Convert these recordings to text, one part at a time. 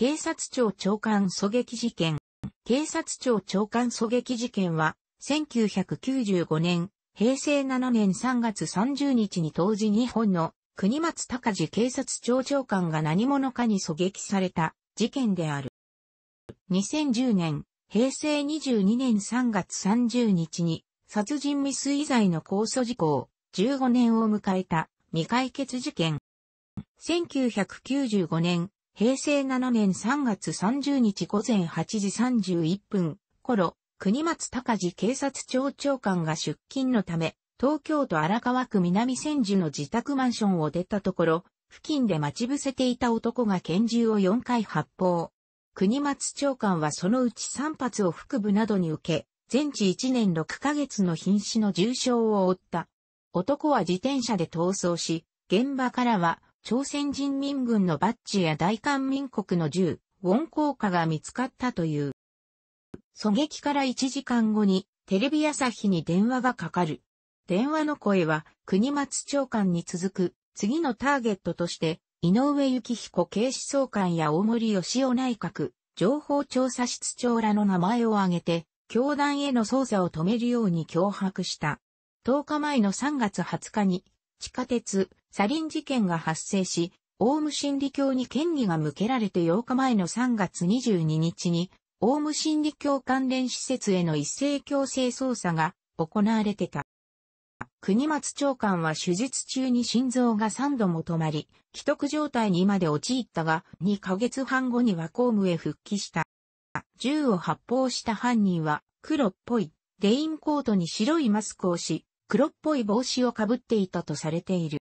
警察庁長官狙撃事件。警察庁長官狙撃事件は、1995年、平成7年3月30日に当時日本の国松隆治警察庁長官が何者かに狙撃された事件である。2010年、平成22年3月30日に殺人未遂罪の控訴事項15年を迎えた未解決事件。1995年、平成7年3月30日午前8時31分頃、国松隆治警察庁長官が出勤のため、東京都荒川区南千住の自宅マンションを出たところ、付近で待ち伏せていた男が拳銃を4回発砲。国松長官はそのうち3発を腹部などに受け、全治1年6ヶ月の瀕死の重傷を負った。男は自転車で逃走し、現場からは朝鮮人民軍のバッジや大韓民国の銃、ウォン効果が見つかったという。狙撃から1時間後にテレビ朝日に電話がかかる。電話の声は国松長官に続く次のターゲットとして井上幸彦警視総監や大森義雄内閣情報調査室長らの名前を挙げて教団への捜査を止めるように脅迫した。10日前の3月20日に地下鉄サリン事件が発生し、オウム真理教に権利が向けられて8日前の3月22日に、オウム真理教関連施設への一斉強制捜査が行われてた。国松長官は手術中に心臓が3度も止まり、既得状態にまで陥ったが、2ヶ月半後には公務へ復帰した。銃を発砲した犯人は、黒っぽい、レインコートに白いマスクをし、黒っぽい帽子をかぶっていたとされている。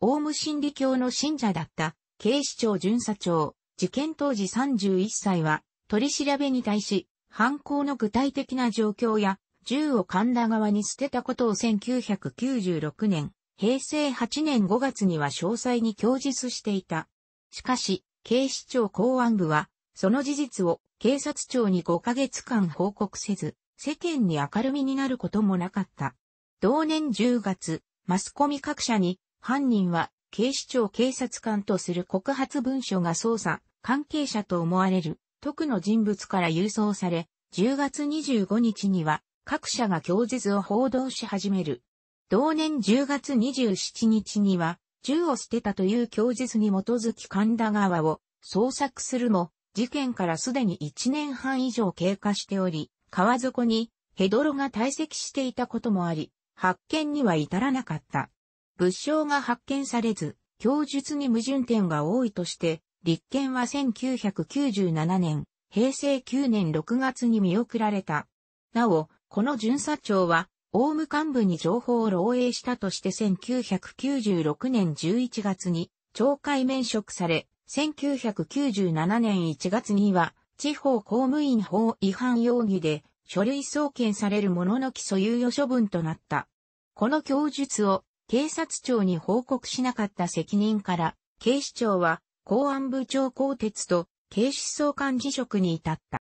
オウム真理教の信者だった警視庁巡査長、事件当時31歳は、取り調べに対し、犯行の具体的な状況や、銃を神田川に捨てたことを1996年、平成8年5月には詳細に供述していた。しかし、警視庁公安部は、その事実を警察庁に5ヶ月間報告せず、世間に明るみになることもなかった。同年10月、マスコミ各社に犯人は警視庁警察官とする告発文書が捜査、関係者と思われる、特の人物から郵送され、10月25日には各社が供述を報道し始める。同年10月27日には、銃を捨てたという供述に基づき神田川を捜索するも、事件からすでに1年半以上経過しており、川底にヘドロが堆積していたこともあり、発見には至らなかった。物証が発見されず、供述に矛盾点が多いとして、立憲は1997年、平成9年6月に見送られた。なお、この巡査長は、オウム幹部に情報を漏洩したとして1996年11月に懲戒免職され、1997年1月には地方公務員法違反容疑で書類送検されるものの起訴猶予処分となった。この供述を警察庁に報告しなかった責任から、警視庁は公安部長公鉄と警視総監辞職に至った。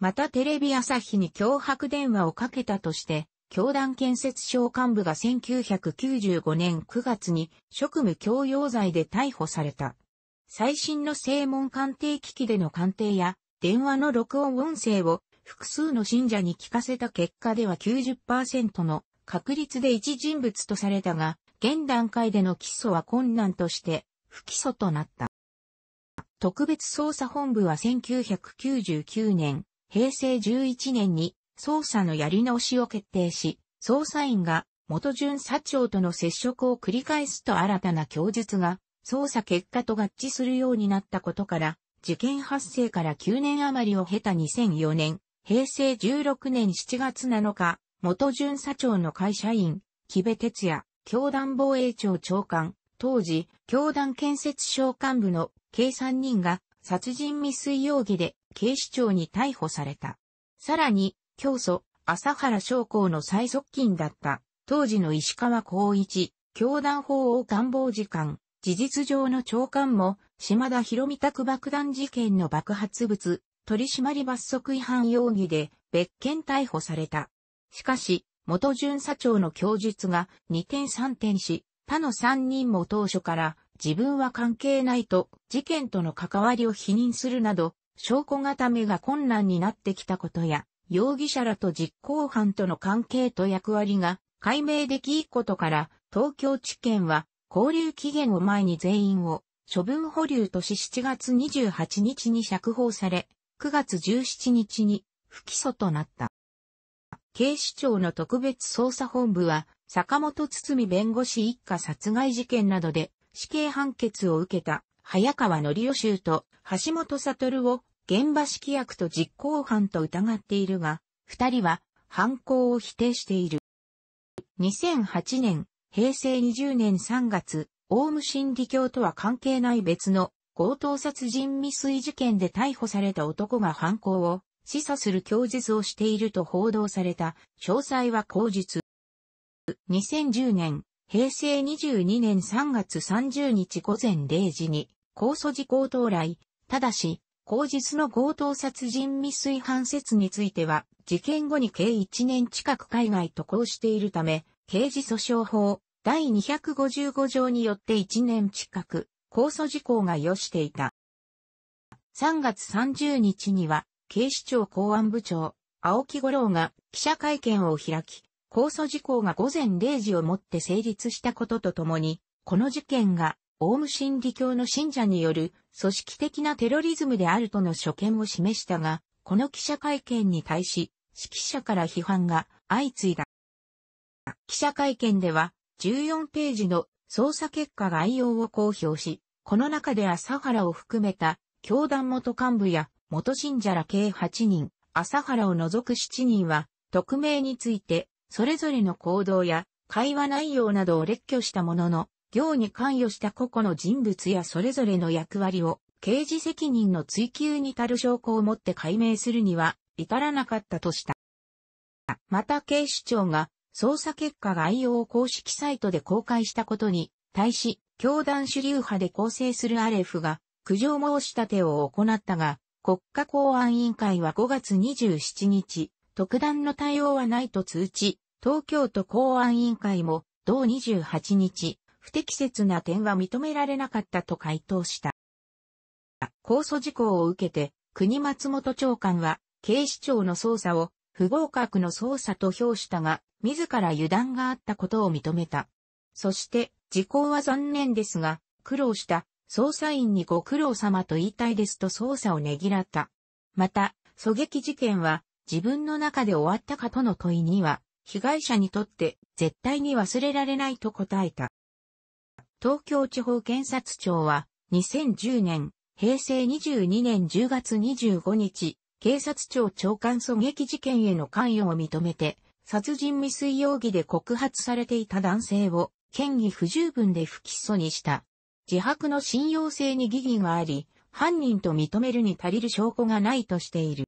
またテレビ朝日に脅迫電話をかけたとして、教団建設省幹部が1995年9月に職務強要罪で逮捕された。最新の正門鑑定機器での鑑定や電話の録音音声を複数の信者に聞かせた結果では90%の確率で一人物とされたが、現段階での起訴は困難として不起訴となった。特別捜査本部は1999年、平成11年に捜査のやり直しを決定し、捜査員が元巡査長との接触を繰り返すと新たな供述が捜査結果と合致するようになったことから、事件発生から9年余りを経た2004年、平成16年7月7日、元巡査長の会社員、木部哲也、教団防衛庁長官、当時、教団建設省幹部の計3人が殺人未遂容疑で警視庁に逮捕された。さらに、教祖、朝原将校の最側近だった、当時の石川光一、教団法王官房次官、事実上の長官も、島田博美宅爆弾事件の爆発物、取締罰則違反容疑で別件逮捕された。しかし、元巡査長の供述が二転三転し、他の三人も当初から自分は関係ないと事件との関わりを否認するなど、証拠固めが困難になってきたことや、容疑者らと実行犯との関係と役割が解明できいことから、東京地検は、交流期限を前に全員を処分保留とし7月28日に釈放され、9月17日に不起訴となった。警視庁の特別捜査本部は、坂本堤弁護士一家殺害事件などで死刑判決を受けた早川則夫衆と橋本悟を現場指揮役と実行犯と疑っているが、二人は犯行を否定している。2008年、平成20年3月、オウム真理教とは関係ない別の強盗殺人未遂事件で逮捕された男が犯行を示唆する供述をしていると報道された、詳細は口述。2010年、平成22年3月30日午前0時に、控訴時効到来、ただし、口述の強盗殺人未遂犯説については、事件後に計1年近く海外渡航しているため、刑事訴訟法第255条によって1年近く、控訴事項が要していた。3月30日には、警視庁公安部長、青木五郎が記者会見を開き、控訴事項が午前0時をもって成立したこととともに、この事件が、オウム真理教の信者による組織的なテロリズムであるとの所見を示したが、この記者会見に対し、指揮者から批判が相次いだ。記者会見では、14ページの捜査結果概要を公表し、この中で朝原を含めた教団元幹部や元信者ら計8人、朝原を除く7人は、匿名について、それぞれの行動や会話内容などを列挙したものの、行に関与した個々の人物やそれぞれの役割を、刑事責任の追及に足る証拠をもって解明するには、至らなかったとした。また警視庁が、捜査結果概要を公式サイトで公開したことに、対し、教団主流派で構成するアレフが、苦情申し立てを行ったが、国家公安委員会は5月27日、特段の対応はないと通知、東京都公安委員会も、同28日、不適切な点は認められなかったと回答した。控訴事項を受けて、国松本長官は、警視庁の捜査を、不合格の捜査と評したが、自ら油断があったことを認めた。そして、事項は残念ですが、苦労した捜査員にご苦労様と言いたいですと捜査をねぎらった。また、狙撃事件は自分の中で終わったかとの問いには、被害者にとって絶対に忘れられないと答えた。東京地方検察庁は2010年、平成22年10月25日、警察庁長官狙撃事件への関与を認めて、殺人未遂容疑で告発されていた男性を、嫌疑不十分で不起訴にした。自白の信用性に疑義があり、犯人と認めるに足りる証拠がないとしている。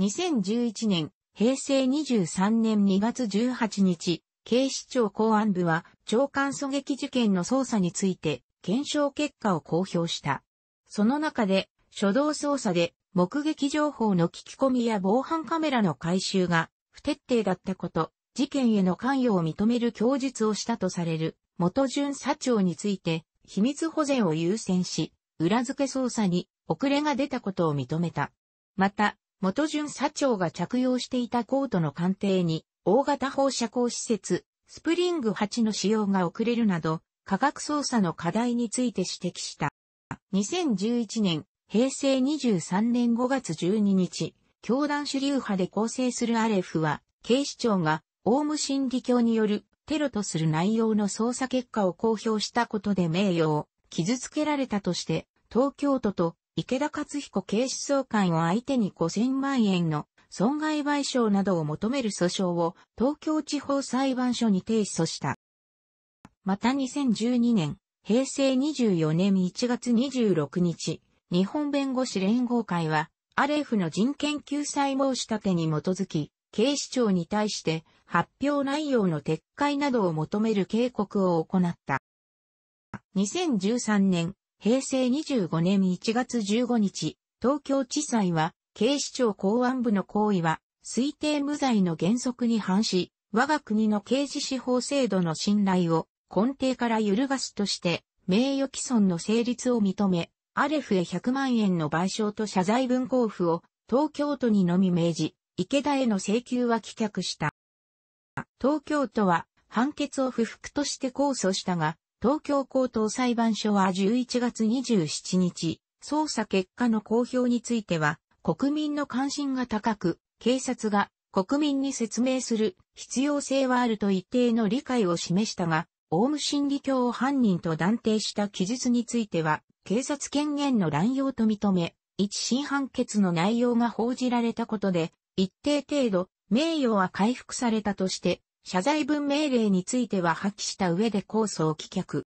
2011年、平成23年2月18日、警視庁公安部は、長官狙撃事件の捜査について、検証結果を公表した。その中で、初動捜査で、目撃情報の聞き込みや防犯カメラの回収が、不徹底だったこと、事件への関与を認める供述をしたとされる元巡査長について秘密保全を優先し、裏付け捜査に遅れが出たことを認めた。また、元巡査長が着用していたコートの鑑定に、大型放射光施設、スプリング8の使用が遅れるなど、科学捜査の課題について指摘した。2011年、平成23年5月12日、教団主流派で構成するアレフは、警視庁がオウム真理教によるテロとする内容の捜査結果を公表したことで名誉を傷つけられたとして、東京都と池田克彦警視総監を相手に5000万円の損害賠償などを求める訴訟を東京地方裁判所に提訴した。また2012年、平成24年1月26日、日本弁護士連合会は、アレフの人権救済申し立てに基づき、警視庁に対して、発表内容の撤回などを求める警告を行った。2013年、平成25年1月15日、東京地裁は、警視庁公安部の行為は、推定無罪の原則に反し、我が国の刑事司法制度の信頼を根底から揺るがすとして、名誉毀損の成立を認め、アレフへ100万円の賠償と謝罪文交付を東京都にのみ命じ、池田への請求は棄却した。東京都は判決を不服として控訴したが、東京高等裁判所は11月27日、捜査結果の公表については、国民の関心が高く、警察が国民に説明する必要性はあると一定の理解を示したが、オウム真理教を犯人と断定した記述については、警察権限の乱用と認め、一審判決の内容が報じられたことで、一定程度、名誉は回復されたとして、謝罪文命令については破棄した上で控訴を棄却。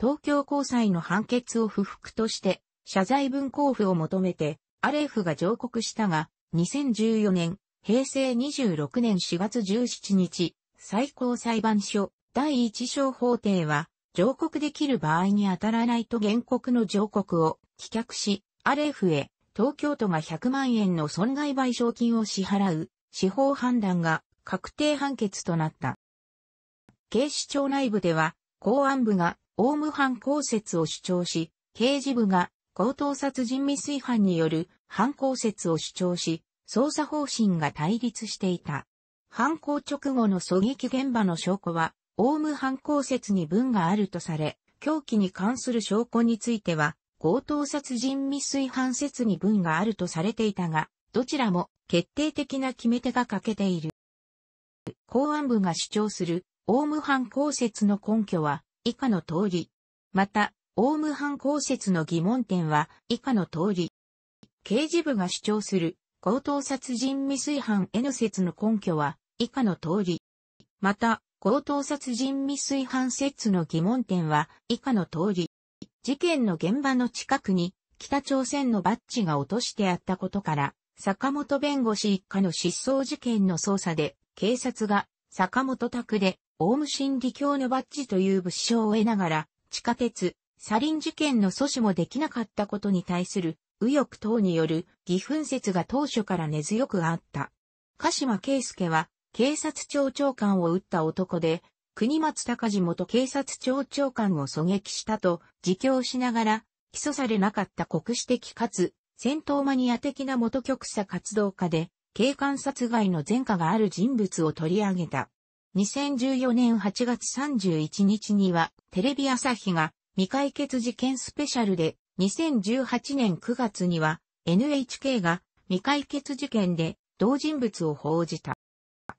東京高裁の判決を不服として、謝罪文交付を求めて、アレフが上告したが、2014年、平成26年4月17日、最高裁判所第一小法廷は、上告できる場合に当たらないと原告の上告を棄却し、アレフへ東京都が100万円の損害賠償金を支払う司法判断が確定判決となった。警視庁内部では、公安部がオウム犯行説を主張し、刑事部が強盗殺人未遂犯による犯行説を主張し、捜査方針が対立していた。犯行直後の狙撃現場の証拠は、オウム犯行説に分があるとされ、狂気に関する証拠については、強盗殺人未遂犯説に分があるとされていたが、どちらも決定的な決め手が欠けている。公安部が主張する、オウム犯公説の根拠は、以下の通り。また、オウム犯公説の疑問点は、以下の通り。刑事部が主張する、強盗殺人未遂犯への説の根拠は、以下の通り。また、強盗殺人未遂犯説の疑問点は、以下の通り。事件の現場の近くに、北朝鮮のバッジが落としてあったことから、坂本弁護士一家の失踪事件の捜査で、警察が坂本拓で、オウム真理教のバッジという物証を得ながら、地下鉄、サリン事件の阻止もできなかったことに対する、右翼等による義憤説が当初から根強くあった。鹿島圭介は、警察庁長官を撃った男で、国松隆次元警察庁長官を狙撃したと自供しながら、起訴されなかった国史的かつ、戦闘マニア的な元局者活動家で、警官殺害の前科がある人物を取り上げた。2014年8月31日には、テレビ朝日が未解決事件スペシャルで、2018年9月には、NHK が未解決事件で同人物を報じた。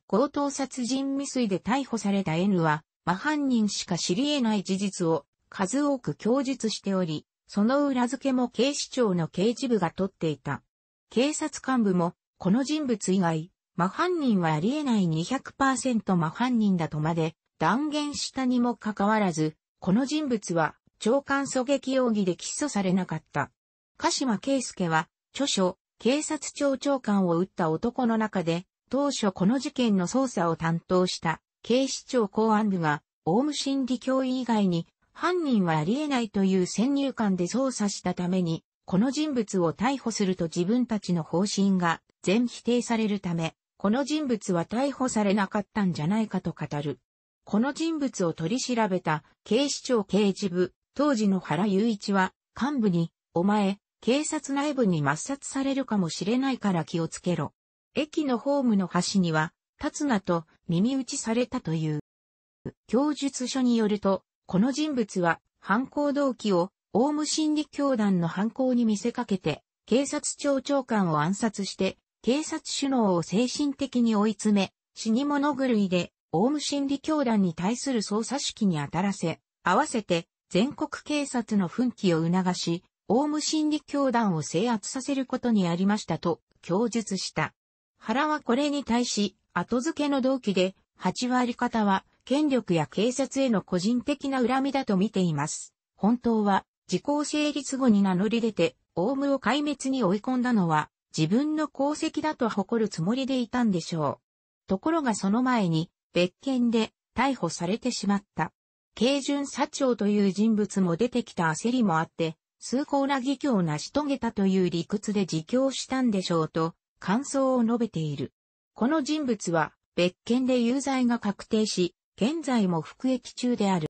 強盗殺人未遂で逮捕された N は、真犯人しか知り得ない事実を数多く供述しており、その裏付けも警視庁の刑事部が取っていた。警察幹部もこの人物以外、真犯人はありえない200%真犯人だとまで断言したにもかかわらず、この人物は長官狙撃容疑で起訴されなかった。鹿島圭介は、著書、警察庁長官を撃った男の中で、当初この事件の捜査を担当した警視庁公安部が、オウム真理教員以外に、犯人はありえないという先入観で捜査したために、この人物を逮捕すると自分たちの方針が全否定されるため、この人物は逮捕されなかったんじゃないかと語る。この人物を取り調べた警視庁刑事部、当時の原雄一は幹部に、お前、警察内部に抹殺されるかもしれないから気をつけろ。駅のホームの端には、立つなと耳打ちされたという。供述書によると、この人物は犯行動機をオウム心理教団の犯行に見せかけて、警察庁長官を暗殺して警察首脳を精神的に追い詰め、死に物狂いで、オウム真理教団に対する捜査指揮に当たらせ、合わせて全国警察の奮起を促し、オウム真理教団を制圧させることにありましたと供述した。原はこれに対し、後付けの動機で、8割方は権力や警察への個人的な恨みだと見ています。本当は、時効成立後に名乗り出て、オウムを壊滅に追い込んだのは、自分の功績だと誇るつもりでいたんでしょう。ところがその前に別件で逮捕されてしまった。慶順社長という人物も出てきた焦りもあって、崇高な義教を成し遂げたという理屈で自供したんでしょうと、感想を述べている。この人物は、別件で有罪が確定し、現在も服役中である。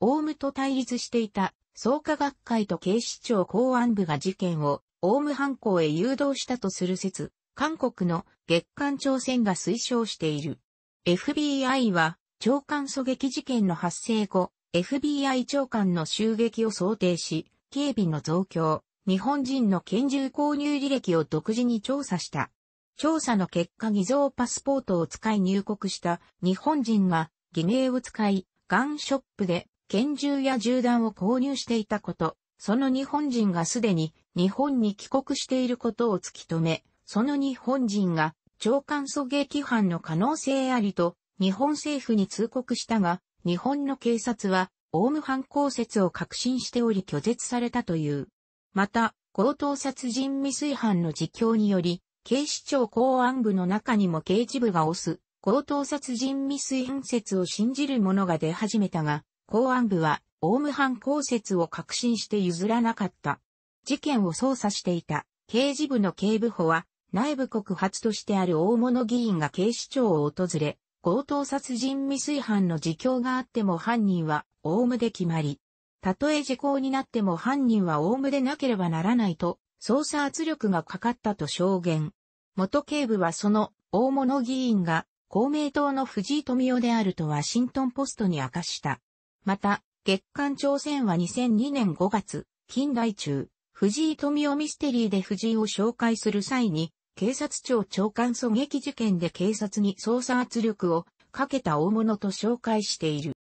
オウムと対立していた、創価学会と警視庁公安部が事件をオウム犯行へ誘導したとする説、韓国の月刊朝鮮が推奨している。FBI は、長官狙撃事件の発生後、FBI 長官の襲撃を想定し、警備の増強、日本人の拳銃購入履歴を独自に調査した。調査の結果偽造パスポートを使い入国した日本人が偽名を使い、ガンショップで拳銃や銃弾を購入していたこと、その日本人がすでに日本に帰国していることを突き止め、その日本人が長官狙撃犯の可能性ありと日本政府に通告したが、日本の警察はオウム犯行説を確信しており拒絶されたという。また、強盗殺人未遂犯の自供により、警視庁公安部の中にも刑事部が押す強盗殺人未遂犯説を信じる者が出始めたが、公安部はオウム犯行説を確信して譲らなかった。事件を捜査していた刑事部の警部補は内部告発としてある大物議員が警視庁を訪れ、強盗殺人未遂犯の自供があっても犯人はオウムで決まり、たとえ時効になっても犯人はオウムでなければならないと、捜査圧力がかかったと証言。元警部はその大物議員が公明党の藤井富夫であるとワシントンポストに明かした。また、月刊朝鮮は2002年5月、近代中、藤井富夫ミステリーで藤井を紹介する際に、警察庁長官狙撃事件で警察に捜査圧力をかけた大物と紹介している。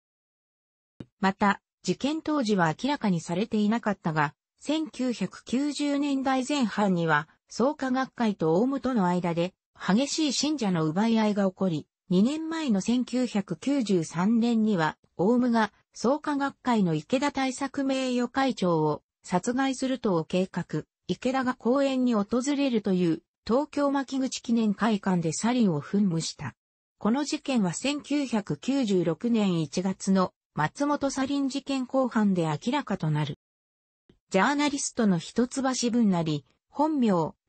また、事件当時は明らかにされていなかったが、1990年代前半には、創価学会とオウムとの間で、激しい信者の奪い合いが起こり、2年前の1993年には、オウムが創価学会の池田対策名誉会長を殺害するとを計画、池田が公園に訪れるという東京牧口記念会館でサリンを噴霧した。この事件は1996年1月の松本サリン事件後半で明らかとなる。ジャーナリストの一橋文なり、本名、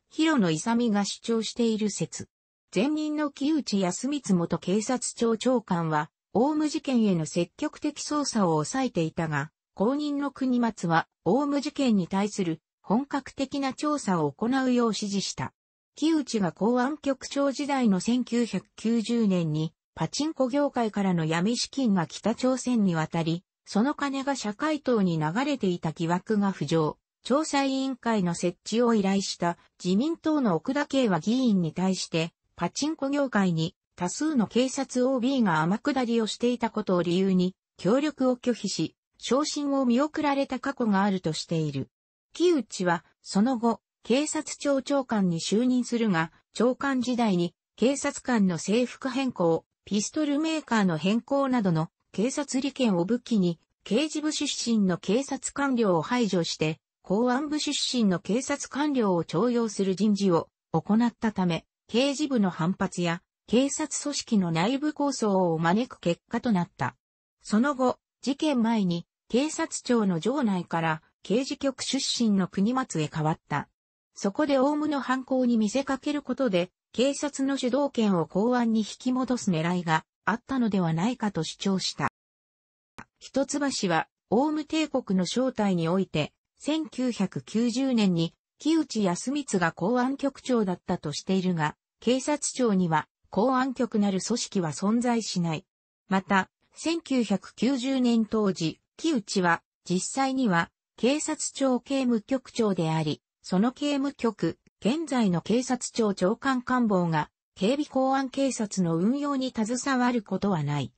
広野勇が主張している説。前任の木内康光元警察庁長官は、オウム事件への積極的捜査を抑えていたが、公認の国松は、オウム事件に対する本格的な調査を行うよう指示した。木内が公安局長時代の1990年に、パチンコ業界からの闇資金が北朝鮮に渡り、その金が社会党に流れていた疑惑が浮上。調査委員会の設置を依頼した自民党の奥田慶は議員に対して、パチンコ業界に多数の警察 OB が天下りをしていたことを理由に、協力を拒否し、昇進を見送られた過去があるとしている。木内は、その後、警察庁長官に就任するが、長官時代に、警察官の制服変更、ピストルメーカーの変更などの警察利権を武器に、刑事部出身の警察官僚を排除して、公安部出身の警察官僚を徴用する人事を行ったため、刑事部の反発や警察組織の内部構想を招く結果となった。その後、事件前に警察庁の城内から刑事局出身の国松へ変わった。そこでオウムの犯行に見せかけることで、警察の主導権を公安に引き戻す狙いがあったのではないかと主張した。一橋は、オウム帝国の正体において、1990年に木内康光が公安局長だったとしているが、警察庁には公安局なる組織は存在しない。また、1990年当時、木内は、実際には、警察庁刑務局長であり、その刑務局、現在の警察庁長官官房が、警備公安警察の運用に携わることはない。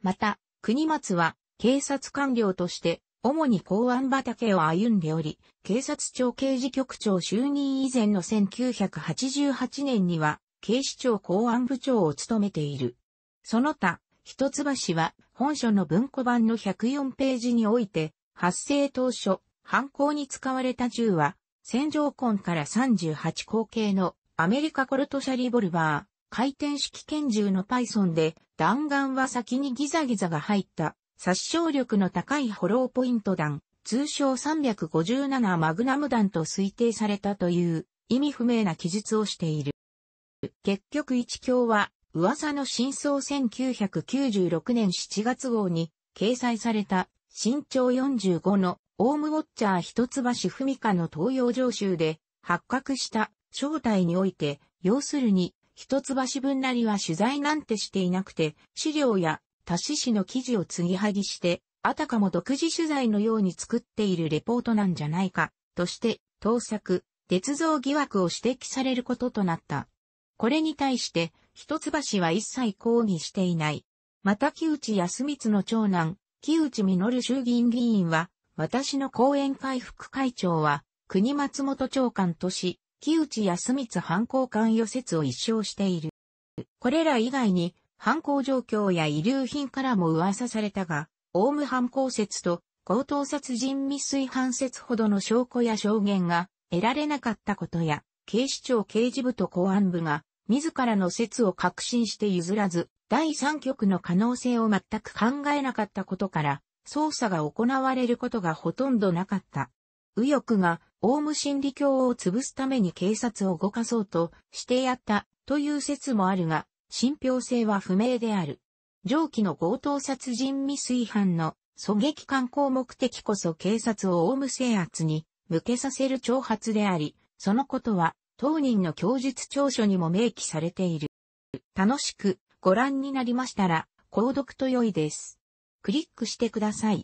また、国松は、警察官僚として、主に公安畑を歩んでおり、警察庁刑事局長就任以前の1988年には、警視庁公安部長を務めている。その他、一橋は本書の文庫版の104ページにおいて、発生当初、犯行に使われた銃は、戦場痕から38口径のアメリカコルトシャリボルバー、回転式拳銃のパイソンで、弾丸は先にギザギザが入った、殺傷力の高いホローポイント弾、通称357マグナム弾と推定されたという意味不明な記述をしている。結局一強は、噂の真相1996年7月号に掲載された、身長45のオウムウォッチャー一橋文香の東洋上州で発覚した正体において、要するに、一橋分なりは取材なんてしていなくて、資料や他誌紙の記事を継ぎはぎして、あたかも独自取材のように作っているレポートなんじゃないか、として、盗作、鉄造疑惑を指摘されることとなった。これに対して、一橋は一切抗議していない。また木内康光の長男、木内実衆議院議員は、私の後援会副会長は、国松本長官とし、木内康光犯行官予説を一生している。これら以外に、犯行状況や遺留品からも噂されたが、オウム犯行説と強盗殺人未遂犯説ほどの証拠や証言が得られなかったことや、警視庁刑事部と公安部が自らの説を確信して譲らず、第三局の可能性を全く考えなかったことから、捜査が行われることがほとんどなかった。右翼が、オウム真理教を潰すために警察を動かそうとしてやったという説もあるが、信憑性は不明である。上記の強盗殺人未遂犯の狙撃観光目的こそ警察をオウム制圧に向けさせる挑発であり、そのことは当人の供述調書にも明記されている。楽しくご覧になりましたら、購読と良いです。クリックしてください。